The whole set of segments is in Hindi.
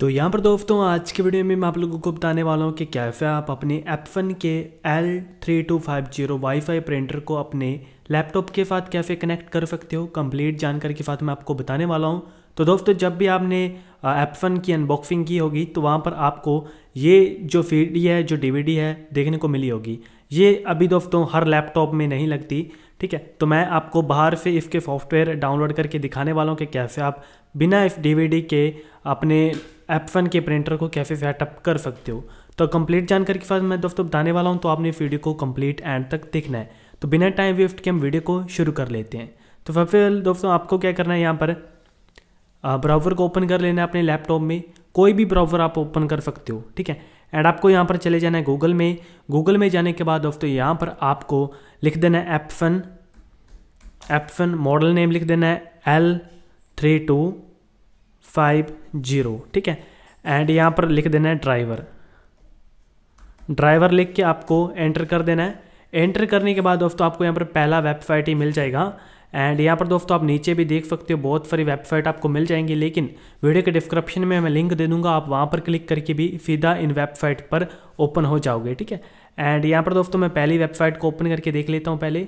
तो यहाँ पर दोस्तों आज के वीडियो में मैं आप लोगों को बताने वाला हूँ कि कैसे आप अपने एप्पन के L three two five zero wifi printer को अपने लैपटॉप के साथ कैसे कनेक्ट कर सकते हो कंप्लीट जानकारी के साथ मैं आपको बताने वाला हूँ तो दोस्तों जब भी आपने एप्पन की अनबॉक्सिंग की होगी तो वहाँ पर आपको ये जो सी है जो डी है देखने को मिली होगी ये अभी दोस्तों हर लैपटॉप में नहीं लगती ठीक है तो मैं आपको बाहर से इसके सॉफ्टवेयर डाउनलोड करके दिखाने वाला हूँ कि कैसे आप बिना इस डी के अपने एप्सन के प्रिंटर को कैसे सेटअप कर सकते हो तो कंप्लीट जानकारी के साथ मैं दोस्तों बताने वाला हूँ तो आपने इस वीडियो को कंप्लीट एंड तक देखना है तो बिना टाइम वेस्ट के हम वीडियो को शुरू कर लेते हैं तो सबसे पहले दोस्तों आपको क्या करना है यहाँ पर ब्राउज़र को ओपन कर लेना है अपने लैपटॉप में कोई भी ब्राउज़र आप ओपन कर सकते हो ठीक है एंड आपको यहाँ पर चले जाना है गूगल में गूगल में जाने के बाद दोस्तों यहाँ पर आपको लिख देना है एप्सन एप्सन मॉडल नेम लिख देना है L three two five zero ठीक है एंड यहाँ पर लिख देना है ड्राइवर ड्राइवर लिख के आपको एंटर कर देना है एंटर करने के बाद दोस्तों आपको यहाँ पर पहला वेबसाइट ही मिल जाएगा एंड यहाँ पर दोस्तों आप नीचे भी देख सकते हो बहुत सारी वेबसाइट आपको मिल जाएंगी लेकिन वीडियो के डिस्क्रिप्शन में मैं लिंक दे दूंगा आप वहाँ पर क्लिक करके भी सीधा इन वेबसाइट पर ओपन हो जाओगे ठीक है एंड यहाँ पर दोस्तों मैं पहली वेबसाइट को ओपन करके देख लेता हूँ पहले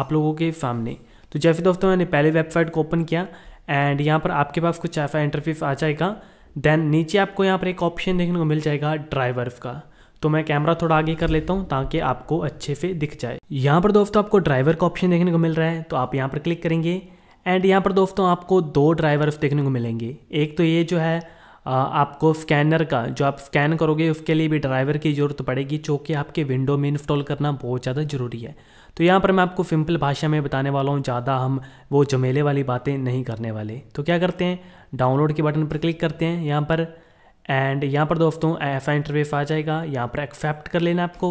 आप लोगों के सामने तो जैसे दोस्तों मैंने पहले वेबसाइट को ओपन किया एंड यहाँ पर आपके पास कुछ ऐसा इंटरफेस आ जाएगा देन नीचे आपको यहाँ पर एक ऑप्शन देखने को मिल जाएगा ड्राइवर का तो मैं कैमरा थोड़ा आगे कर लेता हूँ ताकि आपको अच्छे से दिख जाए यहाँ पर दोस्तों आपको ड्राइवर का ऑप्शन देखने को मिल रहा है तो आप यहाँ पर क्लिक करेंगे एंड यहाँ पर दोस्तों आपको दो ड्राइवर्स देखने को मिलेंगे एक तो ये जो है आपको स्कैनर का जो आप स्कैन करोगे उसके लिए भी ड्राइवर की ज़रूरत पड़ेगी जो कि आपके विंडो में इंस्टॉल करना बहुत ज़्यादा ज़रूरी है तो यहाँ पर मैं आपको सिंपल भाषा में बताने वाला हूँ ज़्यादा हम वो जमेले वाली बातें नहीं करने वाले तो क्या करते हैं डाउनलोड के बटन पर क्लिक करते हैं यहाँ पर एंड यहाँ पर दोस्तों ऐसा इंटरफेस आ जाएगा यहाँ पर एक्सेप्ट कर लेना आपको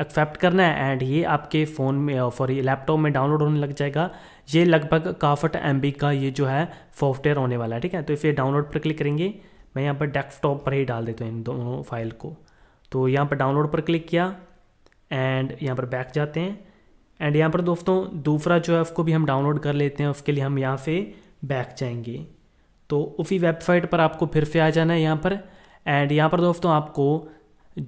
एक्सेप्ट करना है एंड ये आपके फ़ोन में सॉरी लैपटॉप में डाउनलोड होने लग जाएगा ये लगभग काफट एम का ये जो है सॉफ्टवेयर होने वाला है ठीक है तो इसे डाउनलोड पर क्लिक करेंगे मैं यहाँ पर डेस्कटॉप पर ही डाल देता हूँ इन दोनों फाइल को तो यहाँ पर डाउनलोड पर क्लिक किया एंड यहाँ पर बैक जाते हैं एंड यहाँ पर दोस्तों दूसरा जो है उसको भी हम डाउनलोड कर लेते हैं उसके लिए हम यहाँ से बैक जाएंगे तो उसी वेबसाइट पर आपको फिर से आ जाना है यहाँ पर एंड यहाँ पर दोस्तों आपको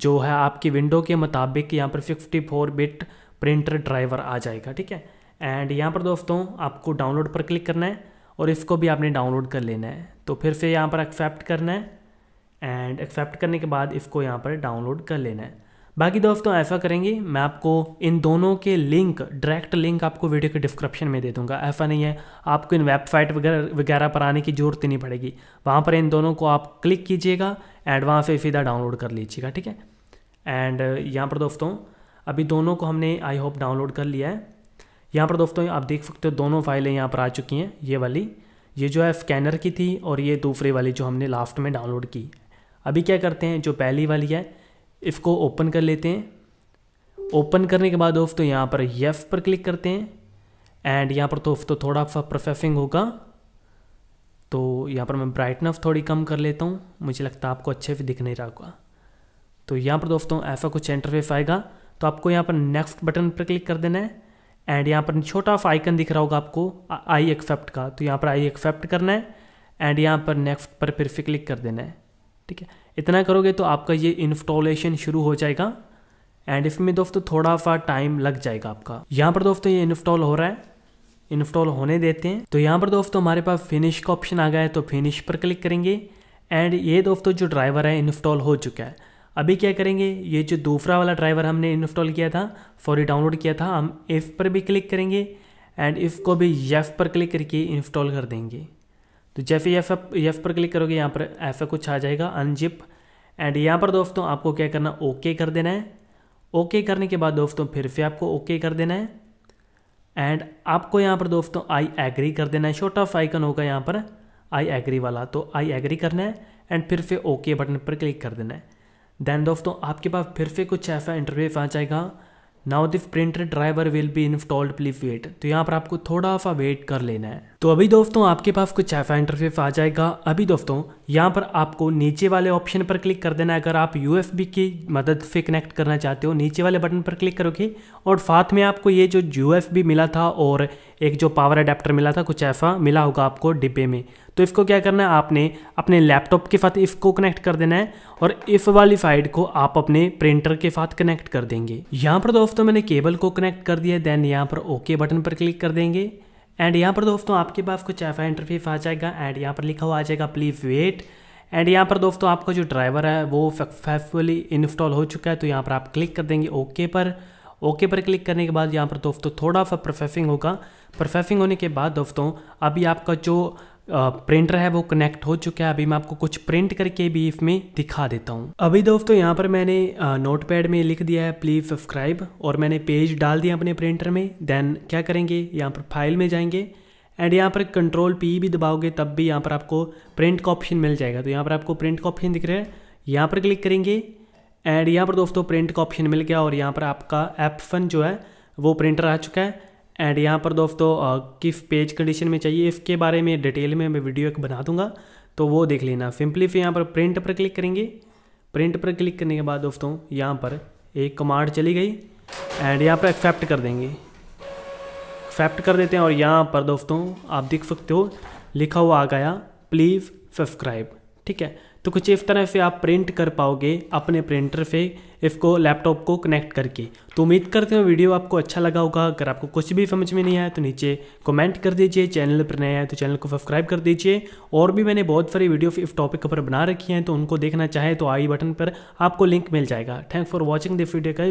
जो है आपकी विंडो के मुताबिक यहाँ पर fifty four bit printer driver आ जाएगा ठीक है एंड यहाँ पर दोस्तों आपको डाउनलोड पर क्लिक करना है और इसको भी आपने डाउनलोड कर लेना है तो फिर से यहाँ पर एक्सेप्ट करना है एंड एक्सेप्ट करने के बाद इसको यहाँ पर डाउनलोड कर लेना है बाकी दोस्तों ऐसा करेंगे मैं आपको इन दोनों के लिंक डायरेक्ट लिंक आपको वीडियो के डिस्क्रिप्शन में दे दूंगा ऐसा नहीं है आपको इन वेबसाइट वगैरह वगैरह पर आने की ज़रूरत ही नहीं पड़ेगी वहाँ पर इन दोनों को आप क्लिक कीजिएगा एंड वहाँ से सीधा डाउनलोड कर लीजिएगा ठीक है एंड यहाँ पर दोस्तों अभी दोनों को हमने आई होप डाउनलोड कर लिया है यहाँ पर दोस्तों आप देख सकते हो दोनों फाइलें यहाँ पर आ चुकी हैं ये वाली ये जो है स्कैनर की थी और ये दूसरी वाली जो हमने लास्ट में डाउनलोड की अभी क्या करते हैं जो पहली वाली है इसको ओपन कर लेते हैं ओपन करने के बाद दोस्तों यहाँ पर यफ पर क्लिक करते हैं एंड यहाँ पर दोस्तों थोड़ा सा प्रोसेसिंग होगा तो यहाँ पर मैं ब्राइटनेस थोड़ी कम कर लेता हूँ मुझे लगता है आपको अच्छे से दिख नहीं रहा होगा तो यहाँ पर दोस्तों ऐसा कुछ इंटरफेस आएगा तो आपको यहाँ पर नेक्स्ट बटन पर क्लिक कर देना है एंड यहाँ पर छोटा सा आइकन दिख रहा होगा आपको आई एक्सेप्ट का तो यहाँ पर आई एक्सेप्ट करना है एंड यहाँ पर नेक्स्ट पर फिर से क्लिक कर देना है ठीक है इतना करोगे तो आपका ये इंस्टॉलेशन शुरू हो जाएगा एंड इसमें दोस्तों थोड़ा सा टाइम लग जाएगा आपका यहाँ पर दोस्तों ये इंस्टॉल हो रहा है इंस्टॉल होने देते हैं तो यहाँ पर दोस्तों हमारे पास फिनिश का ऑप्शन आ गया है तो फिनिश पर क्लिक करेंगे एंड ये दोस्तों जो ड्राइवर है इंस्टॉल हो चुका है अभी क्या करेंगे ये जो दूसरा वाला ड्राइवर हमने इंस्टॉल किया था सॉरी डाउनलोड किया था हम इफ़ पर भी क्लिक करेंगे एंड इफ़ को भी येफ पर क्लिक करके इंस्टॉल कर देंगे तो जैसे येफ येफ पर क्लिक करोगे यहाँ पर ऐसा कुछ आ जाएगा अनजिप एंड यहाँ पर दोस्तों आपको क्या करना ओके कर देना है ओके करने के बाद दोस्तों फिर से आपको ओके कर देना है एंड आपको यहाँ पर दोस्तों आई एग्री कर देना है छोटा सा आइकन होगा यहाँ पर आई एग्री वाला तो आई एग्री करना है एंड फिर से ओके बटन पर क्लिक कर देना है देन दोस्तों आपके पास फिर से कुछ ऐसा इंटरव्यू आ जाएगा now this printer driver will be installed please wait तो यहाँ पर आपको थोड़ा सा वेट कर लेना है तो अभी दोस्तों आपके पास कुछ ऐसा इंटरफेस आ जाएगा अभी दोस्तों यहाँ पर आपको नीचे वाले ऑप्शन पर क्लिक कर देना है अगर आप यू की मदद से कनेक्ट करना चाहते हो नीचे वाले बटन पर क्लिक करोगे और साथ में आपको ये जो यू मिला था और एक जो पावर अडेप्टर मिला था कुछ ऐसा मिला होगा आपको डिब्बे में तो इसको क्या करना है आपने अपने लैपटॉप के साथ इसको कनेक्ट कर देना है और इस वाली साइड को आप अपने प्रिंटर के साथ कनेक्ट कर देंगे यहाँ पर दोस्तों मैंने केबल को कनेक्ट कर दिया देन यहाँ पर ओके बटन पर क्लिक कर देंगे एंड यहाँ पर दोस्तों आपके पास कुछ एफ आई इंटरफेस आ जाएगा एंड यहाँ पर लिखा हुआ आ जाएगा प्लीज वेट एंड यहाँ पर दोस्तों आपका जो ड्राइवर है वो सक्सेसफुली इंस्टॉल हो चुका है तो यहाँ पर आप क्लिक कर देंगे ओके पर ओके पर क्लिक करने के बाद यहाँ पर दोस्तों थोड़ा सा प्रोसेसिंग होगा प्रोसेसिंग होने के बाद दोस्तों अभी आपका जो प्रिंटर है वो कनेक्ट हो चुका है अभी मैं आपको कुछ प्रिंट करके भी इसमें दिखा देता हूँ अभी दोस्तों यहाँ पर मैंने पैड में लिख दिया है प्लीज़ सब्सक्राइब और मैंने पेज डाल दिया अपने प्रिंटर में देन क्या करेंगे यहाँ पर फाइल में जाएंगे एंड यहाँ पर कंट्रोल पी भी दबाओगे तब भी यहाँ पर आपको प्रिंट का ऑप्शन मिल जाएगा तो यहाँ पर आपको प्रिंट का ऑप्शन दिख रहा है यहाँ पर क्लिक करेंगे एंड यहाँ पर दोस्तों प्रिंट का ऑप्शन मिल गया और यहाँ पर आपका एप्सन जो है वो प्रिंटर आ चुका है एंड यहाँ पर दोस्तों किस पेज कंडीशन में चाहिए इसके बारे में डिटेल में मैं वीडियो एक बना दूंगा तो वो देख लेना सिंपली फिर यहाँ पर प्रिंट पर क्लिक करेंगे प्रिंट पर क्लिक करने के बाद दोस्तों यहाँ पर एक कमांड चली गई एंड यहाँ पर एक्सेप्ट कर देंगे एक्सेप्ट कर देते हैं और यहाँ पर दोस्तों आप देख सकते हो लिखा हुआ आ गया प्लीज़ सब्सक्राइब ठीक है तो कुछ इस तरह से आप प्रिंट कर पाओगे अपने प्रिंटर से इसको लैपटॉप को कनेक्ट करके तो उम्मीद करते हैं वीडियो आपको अच्छा लगा होगा अगर आपको कुछ भी समझ में नहीं आया तो नीचे कमेंट कर दीजिए चैनल पर नया है तो चैनल को सब्सक्राइब कर दीजिए और भी मैंने बहुत सारी वीडियो इस टॉपिक पर बना रखी हैं तो उनको देखना चाहे तो आई बटन पर आपको लिंक मिल जाएगा thank for watching this video का